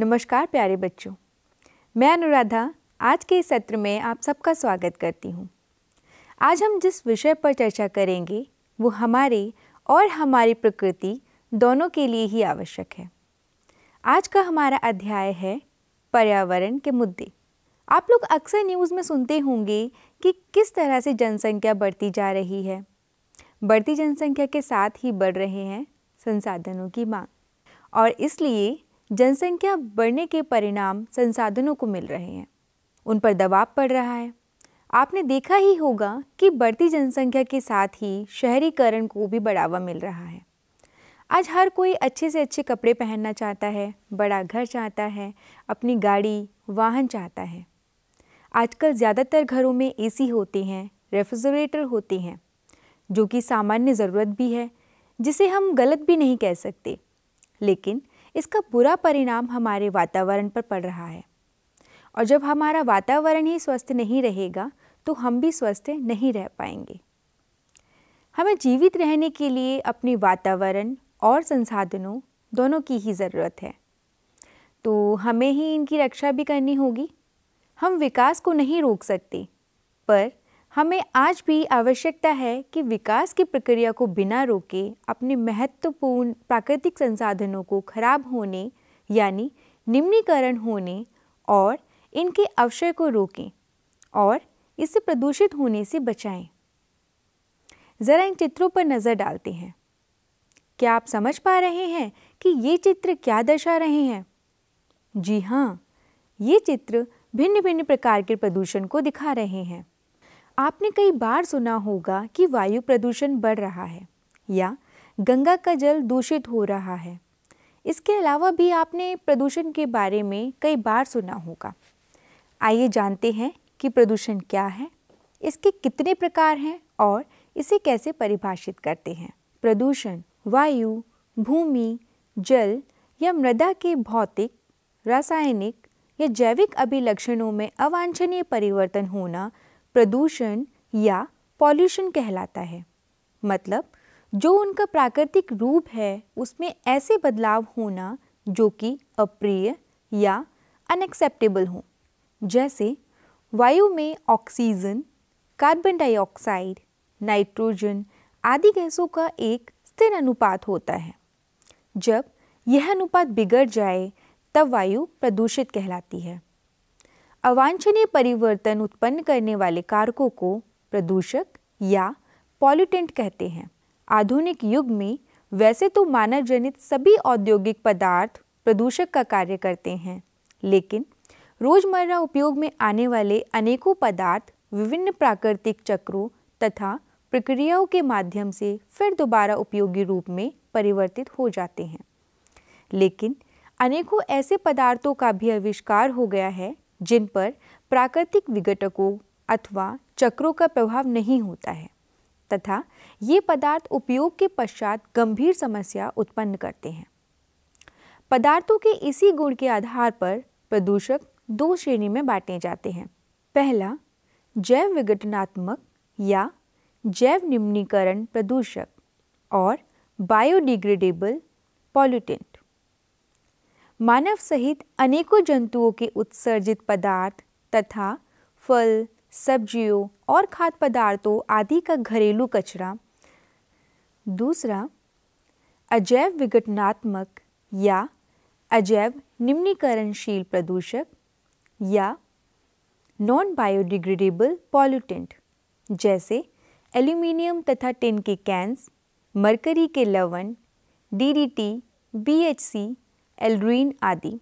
नमस्कार प्यारे बच्चों मैं अनुराधा आज के इस सत्र में आप सबका स्वागत करती हूँ आज हम जिस विषय पर चर्चा करेंगे वो हमारे और हमारी प्रकृति दोनों के लिए ही आवश्यक है आज का हमारा अध्याय है पर्यावरण के मुद्दे आप लोग अक्सर न्यूज़ में सुनते होंगे कि किस तरह से जनसंख्या बढ़ती जा रही है बढ़ती जनसंख्या के साथ ही बढ़ रहे हैं संसाधनों की मांग और इसलिए जनसंख्या बढ़ने के परिणाम संसाधनों को मिल रहे हैं उन पर दबाव पड़ रहा है आपने देखा ही होगा कि बढ़ती जनसंख्या के साथ ही शहरीकरण को भी बढ़ावा मिल रहा है आज हर कोई अच्छे से अच्छे कपड़े पहनना चाहता है बड़ा घर चाहता है अपनी गाड़ी वाहन चाहता है आजकल ज़्यादातर घरों में एसी होते हैं रेफ्रिजरेटर होते हैं जो कि सामान्य ज़रूरत भी है जिसे हम गलत भी नहीं कह सकते लेकिन इसका बुरा परिणाम हमारे वातावरण पर पड़ रहा है और जब हमारा वातावरण ही स्वस्थ नहीं रहेगा तो हम भी स्वस्थ नहीं रह पाएंगे हमें जीवित रहने के लिए अपने वातावरण और संसाधनों दोनों की ही ज़रूरत है तो हमें ही इनकी रक्षा भी करनी होगी हम विकास को नहीं रोक सकते पर हमें आज भी आवश्यकता है कि विकास की प्रक्रिया को बिना रोके अपने महत्वपूर्ण प्राकृतिक संसाधनों को खराब होने यानी निम्नीकरण होने और इनके अवशय को रोकें और इसे प्रदूषित होने से बचाएं। ज़रा इन चित्रों पर नज़र डालते हैं क्या आप समझ पा रहे हैं कि ये चित्र क्या दर्शा रहे हैं जी हाँ ये चित्र भिन्न भिन्न प्रकार के प्रदूषण को दिखा रहे हैं आपने कई बार सुना होगा कि वायु प्रदूषण बढ़ रहा है या गंगा का जल दूषित हो रहा है इसके अलावा भी आपने प्रदूषण के बारे में कई बार सुना होगा आइए जानते हैं कि प्रदूषण क्या है इसके कितने प्रकार हैं और इसे कैसे परिभाषित करते हैं प्रदूषण वायु भूमि जल या मृदा के भौतिक रासायनिक या जैविक अभिलक्षणों में अवांछनीय परिवर्तन होना प्रदूषण या पॉल्यूशन कहलाता है मतलब जो उनका प्राकृतिक रूप है उसमें ऐसे बदलाव होना जो कि अप्रिय या अनएक्सेप्टेबल हों जैसे वायु में ऑक्सीजन कार्बन डाइऑक्साइड नाइट्रोजन आदि गैसों का एक स्थिर अनुपात होता है जब यह अनुपात बिगड़ जाए तब वायु प्रदूषित कहलाती है अवांछनीय परिवर्तन उत्पन्न करने वाले कारकों को प्रदूषक या पॉल्यूटेंट कहते हैं आधुनिक युग में वैसे तो मानव जनित सभी औद्योगिक पदार्थ प्रदूषक का कार्य करते हैं लेकिन रोजमर्रा उपयोग में आने वाले अनेकों पदार्थ विभिन्न प्राकृतिक चक्रों तथा प्रक्रियाओं के माध्यम से फिर दोबारा उपयोगी रूप में परिवर्तित हो जाते हैं लेकिन अनेकों ऐसे पदार्थों का भी आविष्कार हो गया है जिन पर प्राकृतिक विघटकों अथवा चक्रों का प्रभाव नहीं होता है तथा ये पदार्थ उपयोग के पश्चात गंभीर समस्या उत्पन्न करते हैं पदार्थों के इसी गुण के आधार पर प्रदूषक दो श्रेणी में बांटे जाते हैं पहला जैव विघटनात्मक या जैव निम्नीकरण प्रदूषक और बायोडिग्रेडेबल पॉल्यूटेंट मानव सहित अनेकों जंतुओं के उत्सर्जित पदार्थ तथा फल सब्जियों और खाद्य पदार्थों आदि का घरेलू कचरा दूसरा अजैव विघटनात्मक या अजैव निम्नीकरणशील प्रदूषक या नॉन बायोडिग्रेडेबल पॉल्यूटेंट जैसे एल्यूमिनियम तथा टिन के कैंस मरकरी के लवण डीडीटी बीएचसी एल्ड्रीन आदि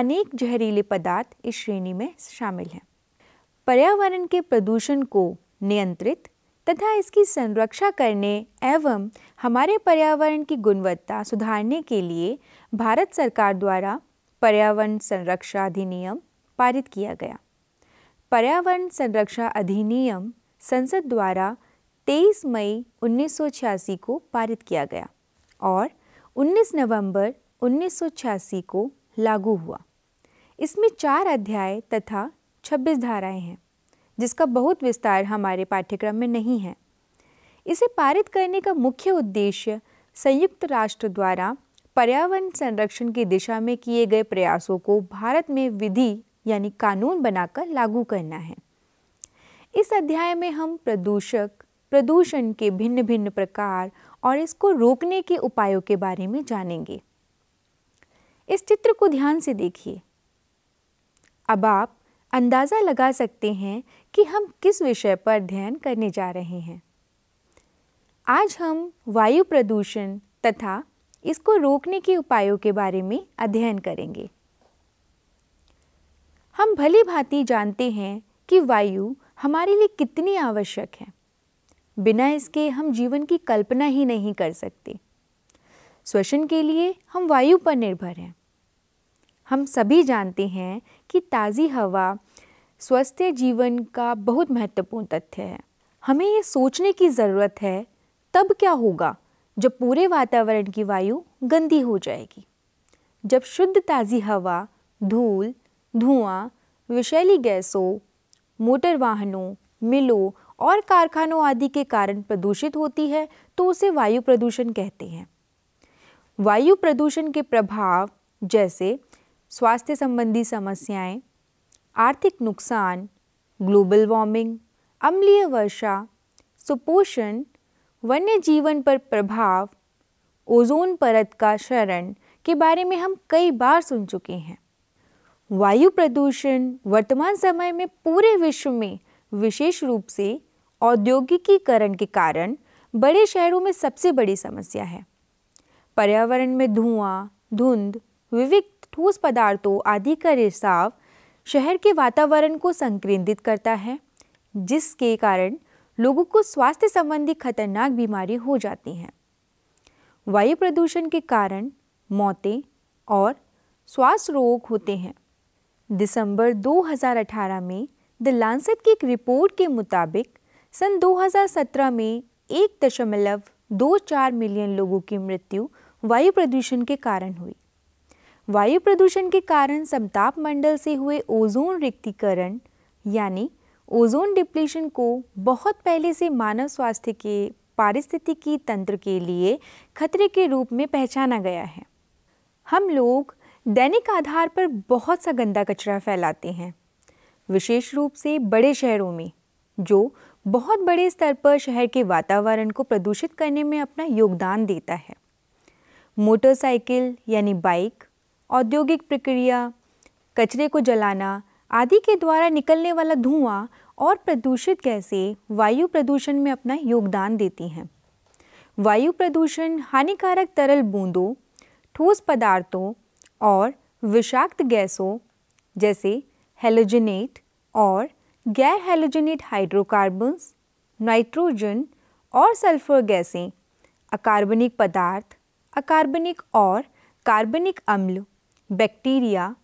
अनेक जहरीले पदार्थ इस श्रेणी में शामिल हैं पर्यावरण के प्रदूषण को नियंत्रित तथा इसकी संरक्षा करने एवं हमारे पर्यावरण की गुणवत्ता सुधारने के लिए भारत सरकार द्वारा पर्यावरण संरक्षा अधिनियम पारित किया गया पर्यावरण संरक्षा अधिनियम संसद द्वारा 23 मई 1986 को पारित किया गया और 19 नवंबर उन्नीस को लागू हुआ इसमें चार अध्याय तथा 26 धाराएं हैं जिसका बहुत विस्तार हमारे पाठ्यक्रम में नहीं है इसे पारित करने का मुख्य उद्देश्य संयुक्त राष्ट्र द्वारा पर्यावरण संरक्षण की दिशा में किए गए प्रयासों को भारत में विधि यानी कानून बनाकर लागू करना है इस अध्याय में हम प्रदूषक प्रदूषण के भिन्न भिन्न प्रकार और इसको रोकने के उपायों के बारे में जानेंगे इस चित्र को ध्यान से देखिए अब आप अंदाज़ा लगा सकते हैं कि हम किस विषय पर अध्ययन करने जा रहे हैं आज हम वायु प्रदूषण तथा इसको रोकने के उपायों के बारे में अध्ययन करेंगे हम भली भांति जानते हैं कि वायु हमारे लिए कितनी आवश्यक है बिना इसके हम जीवन की कल्पना ही नहीं कर सकते श्वसन के लिए हम वायु पर निर्भर हैं हम सभी जानते हैं कि ताज़ी हवा स्वस्थ जीवन का बहुत महत्वपूर्ण तथ्य है हमें ये सोचने की ज़रूरत है तब क्या होगा जब पूरे वातावरण की वायु गंदी हो जाएगी जब शुद्ध ताज़ी हवा धूल धुआं विषैली गैसों मोटर वाहनों मिलों और कारखानों आदि के कारण प्रदूषित होती है तो उसे वायु प्रदूषण कहते हैं वायु प्रदूषण के प्रभाव जैसे स्वास्थ्य संबंधी समस्याएं, आर्थिक नुकसान ग्लोबल वार्मिंग अम्लीय वर्षा सुपोषण वन्य जीवन पर प्रभाव ओजोन परत का शरण के बारे में हम कई बार सुन चुके हैं वायु प्रदूषण वर्तमान समय में पूरे विश्व में विशेष रूप से औद्योगिकीकरण के कारण बड़े शहरों में सबसे बड़ी समस्या है पर्यावरण में धुआं धुंध विविध ठोस पदार्थों आदि का रिसाव शहर के वातावरण को संकेंद्रित करता है जिसके कारण लोगों को स्वास्थ्य संबंधी खतरनाक बीमारी हो जाती हैं वायु प्रदूषण के कारण मौतें और श्वास रोग होते हैं दिसंबर 2018 में द लानसेट की एक रिपोर्ट के मुताबिक सन 2017 में एक दशमलव दो चार मिलियन लोगों की मृत्यु वायु प्रदूषण के कारण हुई वायु प्रदूषण के कारण समताप मंडल से हुए ओजोन रिक्तिकरण यानी ओजोन डिप्लीशन को बहुत पहले से मानव स्वास्थ्य के पारिस्थितिकी तंत्र के लिए खतरे के रूप में पहचाना गया है हम लोग दैनिक आधार पर बहुत सा गंदा कचरा फैलाते हैं विशेष रूप से बड़े शहरों में जो बहुत बड़े स्तर पर शहर के वातावरण को प्रदूषित करने में अपना योगदान देता है मोटरसाइकिल यानी बाइक औद्योगिक प्रक्रिया कचरे को जलाना आदि के द्वारा निकलने वाला धुआं और प्रदूषित गैसें वायु प्रदूषण में अपना योगदान देती हैं वायु प्रदूषण हानिकारक तरल बूंदों ठोस पदार्थों और विषाक्त गैसों जैसे हेलोजेनेट और गैर हेलोजेनेट हाइड्रोकार्बन्स नाइट्रोजन और सल्फर गैसें अकार्बनिक पदार्थ अकार्बनिक और कार्बनिक अम्ल बैक्टीरिया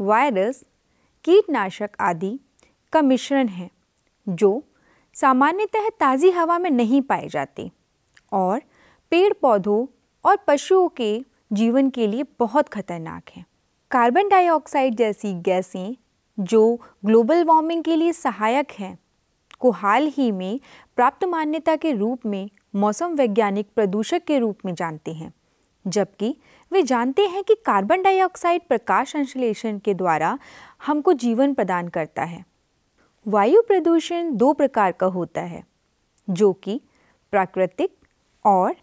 वायरस कीटनाशक आदि का मिश्रण है जो सामान्यतः ताज़ी हवा में नहीं पाए जाते और पेड़ पौधों और पशुओं के जीवन के लिए बहुत खतरनाक है कार्बन डाइऑक्साइड जैसी गैसें जो ग्लोबल वार्मिंग के लिए सहायक हैं को हाल ही में प्राप्त मान्यता के रूप में मौसम वैज्ञानिक प्रदूषक के रूप में जानते हैं जबकि वे जानते हैं कि कार्बन डाइऑक्साइड प्रकाश संश्लेषण के द्वारा हमको जीवन प्रदान करता है वायु प्रदूषण दो प्रकार का होता है जो कि प्राकृतिक और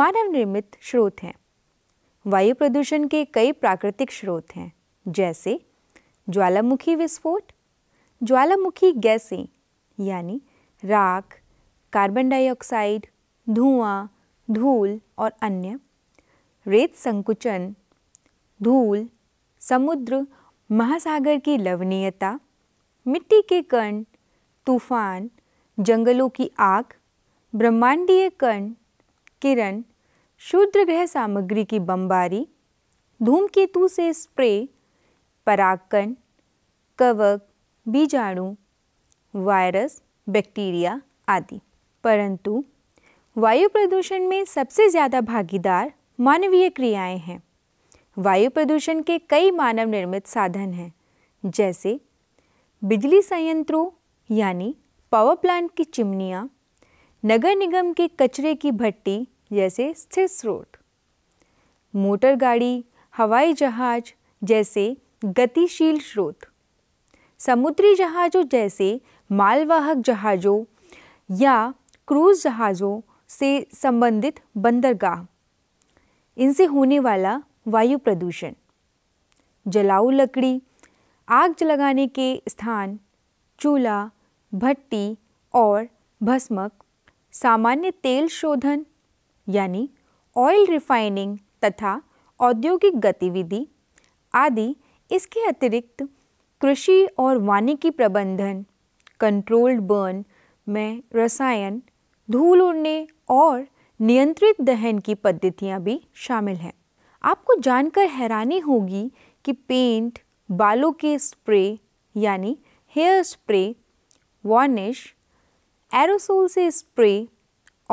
मानव निर्मित स्रोत हैं वायु प्रदूषण के कई प्राकृतिक स्रोत हैं जैसे ज्वालामुखी विस्फोट ज्वालामुखी गैसें यानी राख कार्बन डाइऑक्साइड धुआं धूल और अन्य रेत संकुचन धूल समुद्र महासागर की लवणीयता मिट्टी के कण तूफान जंगलों की आग ब्रह्मांडीय कण किरण शूद्र ग्रह सामग्री की बमबारी धूमकेतु से स्प्रे परागकण कवक बीजाणु वायरस बैक्टीरिया आदि परंतु वायु प्रदूषण में सबसे ज़्यादा भागीदार मानवीय क्रियाएं हैं वायु प्रदूषण के कई मानव निर्मित साधन हैं जैसे बिजली संयंत्रों यानी पावर प्लांट की चिमनियाँ नगर निगम के कचरे की भट्टी जैसे स्थिर स्रोत मोटर गाड़ी हवाई जहाज जैसे गतिशील स्रोत समुद्री जहाज़ों जैसे मालवाहक जहाज़ों या क्रूज जहाज़ों से संबंधित बंदरगाह इनसे होने वाला वायु प्रदूषण जलाऊ लकड़ी आग जलाने के स्थान चूल्हा भट्टी और भस्मक सामान्य तेल शोधन यानी ऑयल रिफाइनिंग तथा औद्योगिक गतिविधि आदि इसके अतिरिक्त कृषि और वानिकी प्रबंधन कंट्रोल्ड बर्न में रसायन धूल उड़ने और नियंत्रित दहन की पद्धतियाँ भी शामिल हैं आपको जानकर हैरानी होगी कि पेंट बालों के स्प्रे यानी हेयर स्प्रे वार्निश एरोसोल से स्प्रे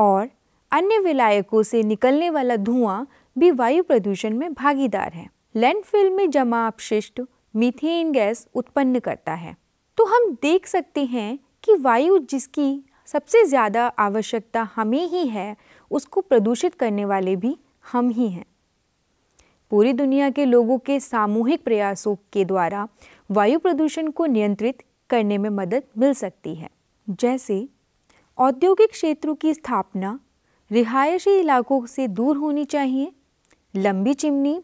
और अन्य विलायकों से निकलने वाला धुआं भी वायु प्रदूषण में भागीदार है लैंडफिल में जमा अपशिष्ट मीथेन गैस उत्पन्न करता है तो हम देख सकते हैं कि वायु जिसकी सबसे ज़्यादा आवश्यकता हमें ही है उसको प्रदूषित करने वाले भी हम ही हैं पूरी दुनिया के लोगों के सामूहिक प्रयासों के द्वारा वायु प्रदूषण को नियंत्रित करने में मदद मिल सकती है जैसे औद्योगिक क्षेत्रों की स्थापना रिहायशी इलाकों से दूर होनी चाहिए लंबी चिमनी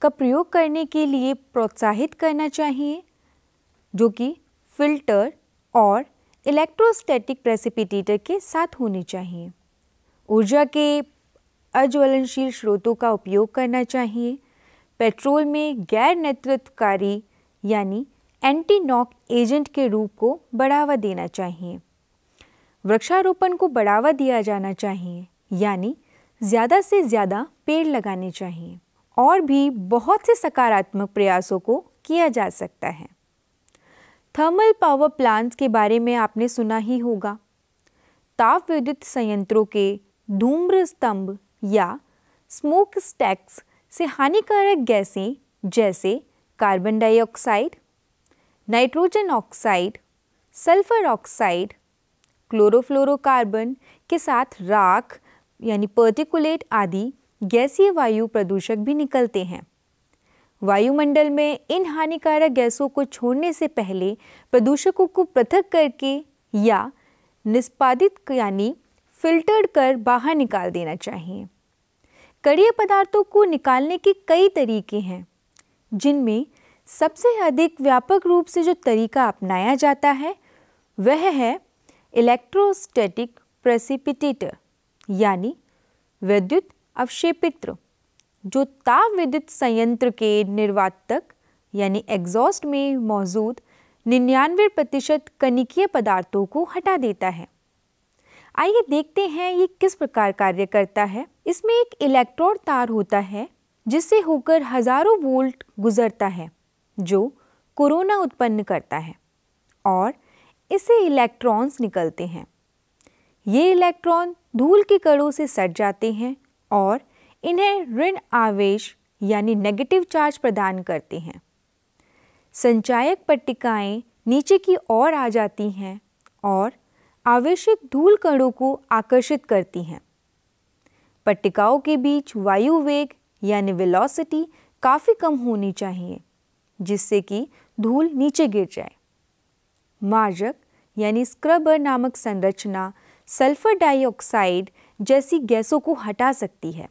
का प्रयोग करने के लिए प्रोत्साहित करना चाहिए जो कि फिल्टर और इलेक्ट्रोस्टैटिक प्रेसिपिटेटर के साथ होनी चाहिए ऊर्जा के अज्वलनशील स्रोतों का उपयोग करना चाहिए पेट्रोल में गैर नेतृत्वकारी यानी एंटी नॉक एजेंट के रूप को बढ़ावा देना चाहिए वृक्षारोपण को बढ़ावा दिया जाना चाहिए यानी ज़्यादा से ज़्यादा पेड़ लगाने चाहिए और भी बहुत से सकारात्मक प्रयासों को किया जा सकता है थर्मल पावर प्लांट्स के बारे में आपने सुना ही होगा ताप विद्युत संयंत्रों के धूम्र स्तंभ या स्मोक स्टैक्स से हानिकारक गैसें जैसे carbon dioxide nitrogen oxide sulphur oxide chlorofluorocarbon के साथ राख यानी पर्टिकुलेट आदि गैसीय वायु प्रदूषक भी निकलते हैं वायुमंडल में इन हानिकारक गैसों को छोड़ने से पहले प्रदूषकों को पृथक करके या निष्पादित यानी फिल्टर्ड कर बाहर निकाल देना चाहिए कड़ीय पदार्थों को निकालने के कई तरीके हैं जिनमें सबसे अधिक व्यापक रूप से जो तरीका अपनाया जाता है वह है इलेक्ट्रोस्टैटिक प्रेसिपिटेटर यानी विद्युत अवक्षेपित्र जो ताप विद्युत संयंत्र के निर्वातक यानी एग्जॉस्ट में मौजूद निन्यानवे प्रतिशत कनिकीय पदार्थों को हटा देता है आइए देखते हैं ये किस प्रकार कार्य करता है इसमें एक इलेक्ट्रोड तार होता है जिससे होकर हजारों वोल्ट गुजरता है जो कोरोना उत्पन्न करता है और इससे इलेक्ट्रॉन्स निकलते हैं ये इलेक्ट्रॉन धूल के कणों से सट जाते हैं और इन्हें ऋण आवेश यानी नेगेटिव चार्ज प्रदान करते हैं संचायक पट्टिकाएं नीचे की ओर आ जाती हैं और आवेशित धूल कणों को आकर्षित करती हैं पट्टिकाओं के बीच वायु वेग यानी वेलोसिटी काफ़ी कम होनी चाहिए जिससे कि धूल नीचे गिर जाए मार्जक यानी स्क्रबर नामक संरचना सल्फर डाइऑक्साइड जैसी गैसों को हटा सकती है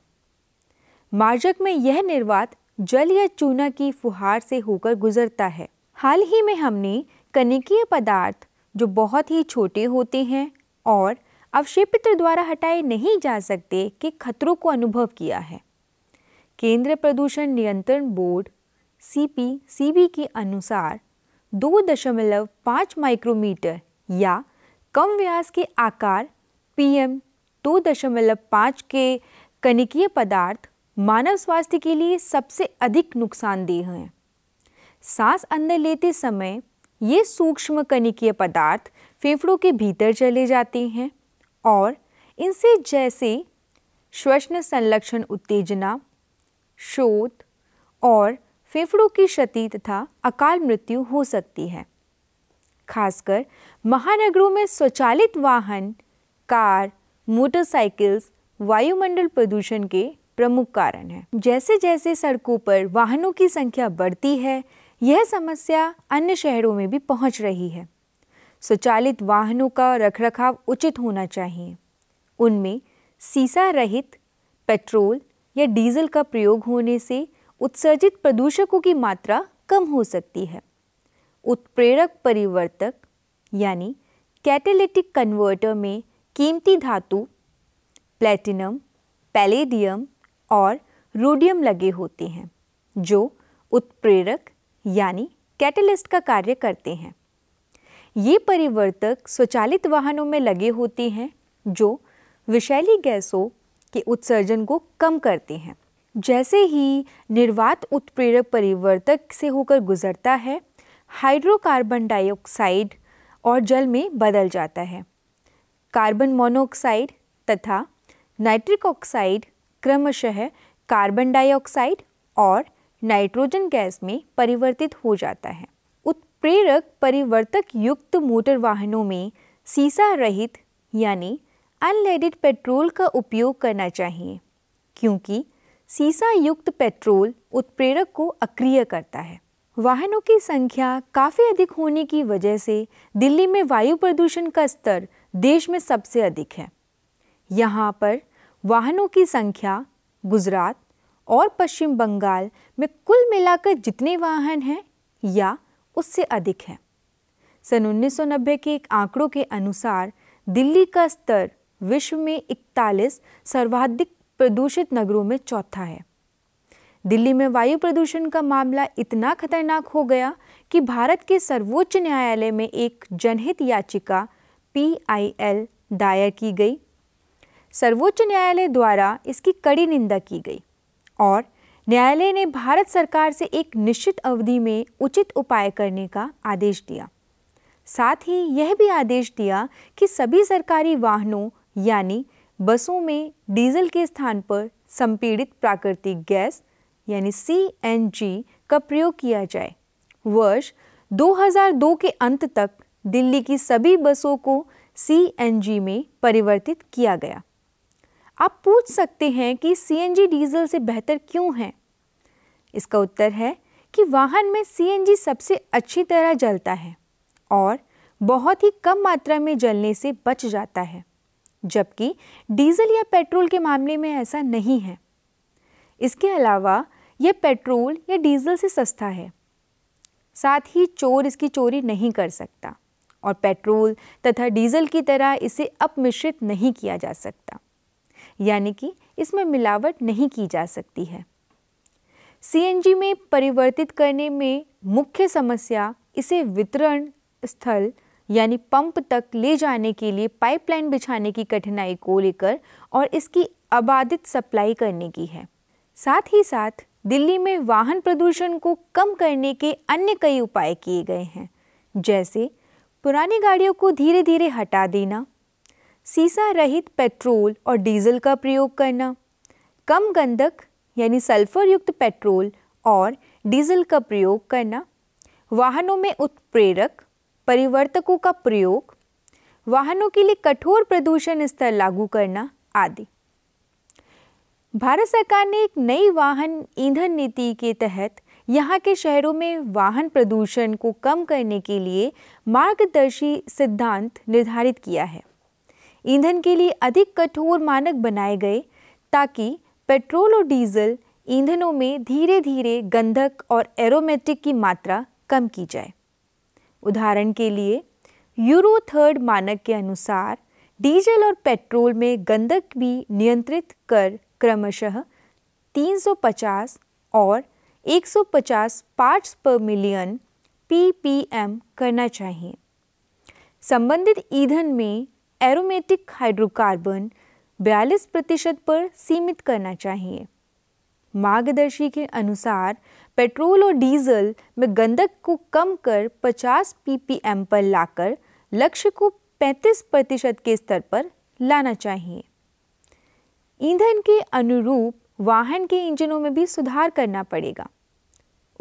मार्जक में यह निर्वात जल या चूना की फुहार से होकर गुजरता है हाल ही में हमने कनिकीय पदार्थ जो बहुत ही छोटे होते हैं और अवक्षेपित्र द्वारा हटाए नहीं जा सकते के खतरों को अनुभव किया है केंद्र प्रदूषण नियंत्रण बोर्ड सी के अनुसार दो दशमलव पाँच माइक्रोमीटर या कम व्यास के आकार पीएम पाँच के कनिकीय पदार्थ मानव स्वास्थ्य के लिए सबसे अधिक नुकसानदेह हैं सांस अंदर लेते समय ये सूक्ष्म कणिकीय पदार्थ फेफड़ों के भीतर चले जाते हैं और इनसे जैसे श्वसन संलक्षण उत्तेजना शोध और फेफड़ों की क्षति तथा अकाल मृत्यु हो सकती है खासकर महानगरों में स्वचालित वाहन कार मोटरसाइकिल्स वायुमंडल प्रदूषण के प्रमुख कारण है जैसे जैसे सड़कों पर वाहनों की संख्या बढ़ती है यह समस्या अन्य शहरों में भी पहुंच रही है स्वचालित वाहनों का रखरखाव उचित होना चाहिए उनमें सीसा रहित पेट्रोल या डीजल का प्रयोग होने से उत्सर्जित प्रदूषकों की मात्रा कम हो सकती है उत्प्रेरक परिवर्तक यानी कैटेलिटिक कन्वर्टर में कीमती धातु प्लेटिनम पैलेडियम और रोडियम लगे होते हैं जो उत्प्रेरक यानी कैटलिस्ट का कार्य करते हैं ये परिवर्तक स्वचालित वाहनों में लगे होते हैं जो विषैली गैसों के उत्सर्जन को कम करते हैं जैसे ही निर्वात उत्प्रेरक परिवर्तक से होकर गुजरता है हाइड्रोकार्बन डाइऑक्साइड और जल में बदल जाता है कार्बन मोनोऑक्साइड तथा नाइट्रिक ऑक्साइड क्रमशः कार्बन डाइऑक्साइड और नाइट्रोजन गैस में परिवर्तित हो जाता है उत्प्रेरक परिवर्तक युक्त मोटर वाहनों में सीसा रहित यानी अनलेडेड पेट्रोल का उपयोग करना चाहिए क्योंकि सीसा युक्त पेट्रोल उत्प्रेरक को अक्रिय करता है वाहनों की संख्या काफ़ी अधिक होने की वजह से दिल्ली में वायु प्रदूषण का स्तर देश में सबसे अधिक है यहाँ पर वाहनों की संख्या गुजरात और पश्चिम बंगाल में कुल मिलाकर जितने वाहन हैं या उससे अधिक हैं सन 1990 के एक आंकड़ों के अनुसार दिल्ली का स्तर विश्व में 41 सर्वाधिक प्रदूषित नगरों में चौथा है दिल्ली में वायु प्रदूषण का मामला इतना खतरनाक हो गया कि भारत के सर्वोच्च न्यायालय में एक जनहित याचिका पी दायर की गई सर्वोच्च न्यायालय द्वारा इसकी कड़ी निंदा की गई और न्यायालय ने भारत सरकार से एक निश्चित अवधि में उचित उपाय करने का आदेश दिया साथ ही यह भी आदेश दिया कि सभी सरकारी वाहनों यानी बसों में डीजल के स्थान पर संपीड़ित प्राकृतिक गैस यानी सी का प्रयोग किया जाए वर्ष 2002 के अंत तक दिल्ली की सभी बसों को सी में परिवर्तित किया गया आप पूछ सकते हैं कि सीएनजी डीजल से बेहतर क्यों है इसका उत्तर है कि वाहन में सीएनजी सबसे अच्छी तरह जलता है और बहुत ही कम मात्रा में जलने से बच जाता है जबकि डीजल या पेट्रोल के मामले में ऐसा नहीं है इसके अलावा यह पेट्रोल या डीजल से सस्ता है साथ ही चोर इसकी चोरी नहीं कर सकता और पेट्रोल तथा डीजल की तरह इसे अपमिश्रित नहीं किया जा सकता यानी कि इसमें मिलावट नहीं की जा सकती है सी में परिवर्तित करने में मुख्य समस्या इसे वितरण स्थल यानी पंप तक ले जाने के लिए पाइपलाइन बिछाने की कठिनाई को लेकर और इसकी अबाधित सप्लाई करने की है साथ ही साथ दिल्ली में वाहन प्रदूषण को कम करने के अन्य कई उपाय किए गए हैं जैसे पुरानी गाड़ियों को धीरे धीरे हटा देना सीसा रहित पेट्रोल और डीजल का प्रयोग करना कम गंधक यानी सल्फर युक्त पेट्रोल और डीजल का प्रयोग करना वाहनों में उत्प्रेरक परिवर्तकों का प्रयोग वाहनों के लिए कठोर प्रदूषण स्तर लागू करना आदि भारत सरकार ने एक नई वाहन ईंधन नीति के तहत यहाँ के शहरों में वाहन प्रदूषण को कम करने के लिए मार्गदर्शी सिद्धांत निर्धारित किया है ईंधन के लिए अधिक कठोर मानक बनाए गए ताकि पेट्रोल और डीजल ईंधनों में धीरे धीरे गंधक और एरोमेटिक की मात्रा कम की जाए उदाहरण के लिए यूरो थर्ड मानक के अनुसार डीजल और पेट्रोल में गंधक भी नियंत्रित कर क्रमशः 350 और 150 पार्ट्स पर मिलियन पीपीएम करना चाहिए संबंधित ईंधन में एरोमेटिक हाइड्रोकार्बन 42 प्रतिशत पर सीमित करना चाहिए मार्गदर्शी के अनुसार पेट्रोल और डीजल में गंधक को कम कर 50 ppm पर लाकर लक्ष्य को 35 प्रतिशत के स्तर पर लाना चाहिए ईंधन के अनुरूप वाहन के इंजनों में भी सुधार करना पड़ेगा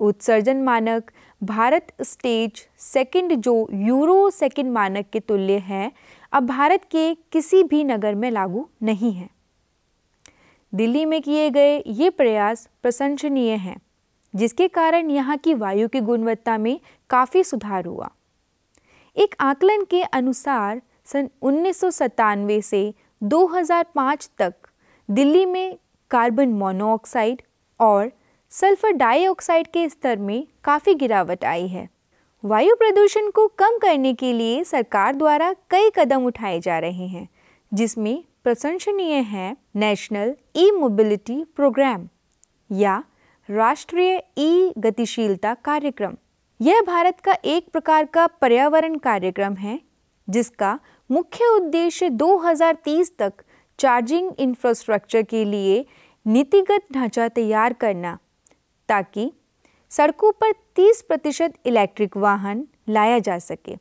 उत्सर्जन मानक भारत स्टेज सेकंड जो यूरो सेकंड मानक के तुल्य है अब भारत के किसी भी नगर में लागू नहीं है दिल्ली में किए गए ये प्रयास प्रशंसनीय हैं जिसके कारण यहाँ की वायु की गुणवत्ता में काफ़ी सुधार हुआ एक आकलन के अनुसार सन उन्नीस से 2005 तक दिल्ली में कार्बन मोनोऑक्साइड और सल्फर डाइऑक्साइड के स्तर में काफ़ी गिरावट आई है वायु प्रदूषण को कम करने के लिए सरकार द्वारा कई कदम उठाए जा रहे हैं जिसमें प्रशंसनीय है नेशनल ई मोबिलिटी प्रोग्राम या राष्ट्रीय ई गतिशीलता कार्यक्रम यह भारत का एक प्रकार का पर्यावरण कार्यक्रम है जिसका मुख्य उद्देश्य 2030 तक चार्जिंग इंफ्रास्ट्रक्चर के लिए नीतिगत ढांचा तैयार करना ताकि सड़कों पर 30 प्रतिशत इलेक्ट्रिक वाहन लाया जा सके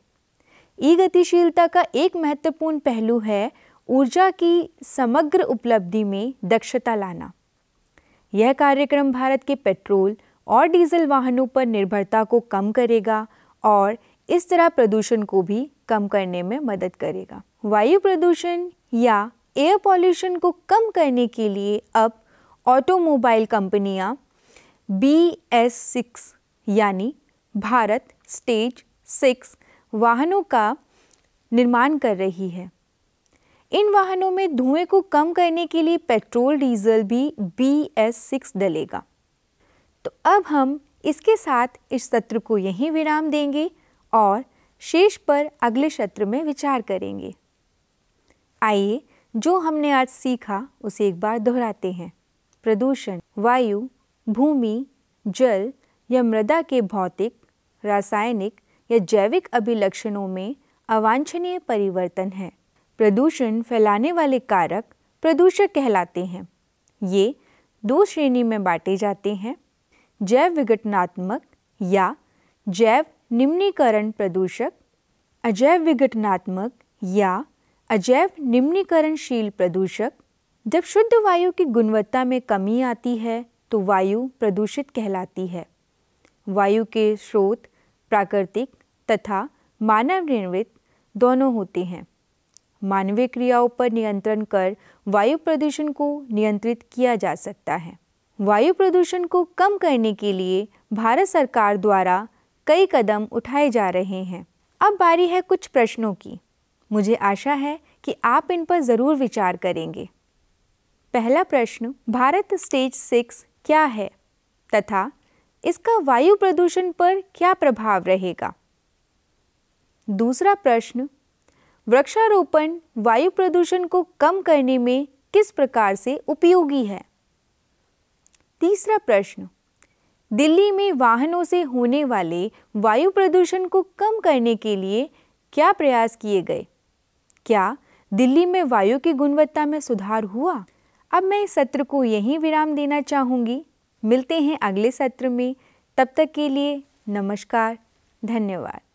ई गतिशीलता का एक महत्वपूर्ण पहलू है ऊर्जा की समग्र उपलब्धि में दक्षता लाना यह कार्यक्रम भारत के पेट्रोल और डीजल वाहनों पर निर्भरता को कम करेगा और इस तरह प्रदूषण को भी कम करने में मदद करेगा वायु प्रदूषण या एयर पॉल्यूशन को कम करने के लिए अब ऑटोमोबाइल कंपनियां बी एस सिक्स यानी भारत स्टेज सिक्स वाहनों का निर्माण कर रही है इन वाहनों में धुएं को कम करने के लिए पेट्रोल डीजल भी बी एस सिक्स डलेगा तो अब हम इसके साथ इस सत्र को यहीं विराम देंगे और शेष पर अगले सत्र में विचार करेंगे आइए जो हमने आज सीखा उसे एक बार दोहराते हैं प्रदूषण वायु भूमि जल या मृदा के भौतिक रासायनिक या जैविक अभिलक्षणों में अवांछनीय परिवर्तन है प्रदूषण फैलाने वाले कारक प्रदूषक कहलाते हैं ये दो श्रेणी में बांटे जाते हैं जैव विघटनात्मक या जैव निम्नीकरण प्रदूषक अजैव विघटनात्मक या अजैव निम्नीकरणशील प्रदूषक जब शुद्ध वायु की गुणवत्ता में कमी आती है तो वायु प्रदूषित कहलाती है वायु के स्रोत प्राकृतिक तथा मानव निर्मित दोनों होते हैं मानवीय क्रियाओं पर नियंत्रण कर वायु प्रदूषण को नियंत्रित किया जा सकता है वायु प्रदूषण को कम करने के लिए भारत सरकार द्वारा कई कदम उठाए जा रहे हैं अब बारी है कुछ प्रश्नों की मुझे आशा है कि आप इन पर ज़रूर विचार करेंगे पहला प्रश्न भारत स्टेज सिक्स क्या है तथा इसका वायु प्रदूषण पर क्या प्रभाव रहेगा दूसरा प्रश्न वृक्षारोपण वायु प्रदूषण को कम करने में किस प्रकार से उपयोगी है तीसरा प्रश्न दिल्ली में वाहनों से होने वाले वायु प्रदूषण को कम करने के लिए क्या प्रयास किए गए क्या दिल्ली में वायु की गुणवत्ता में सुधार हुआ अब मैं इस सत्र को यहीं विराम देना चाहूँगी मिलते हैं अगले सत्र में तब तक के लिए नमस्कार धन्यवाद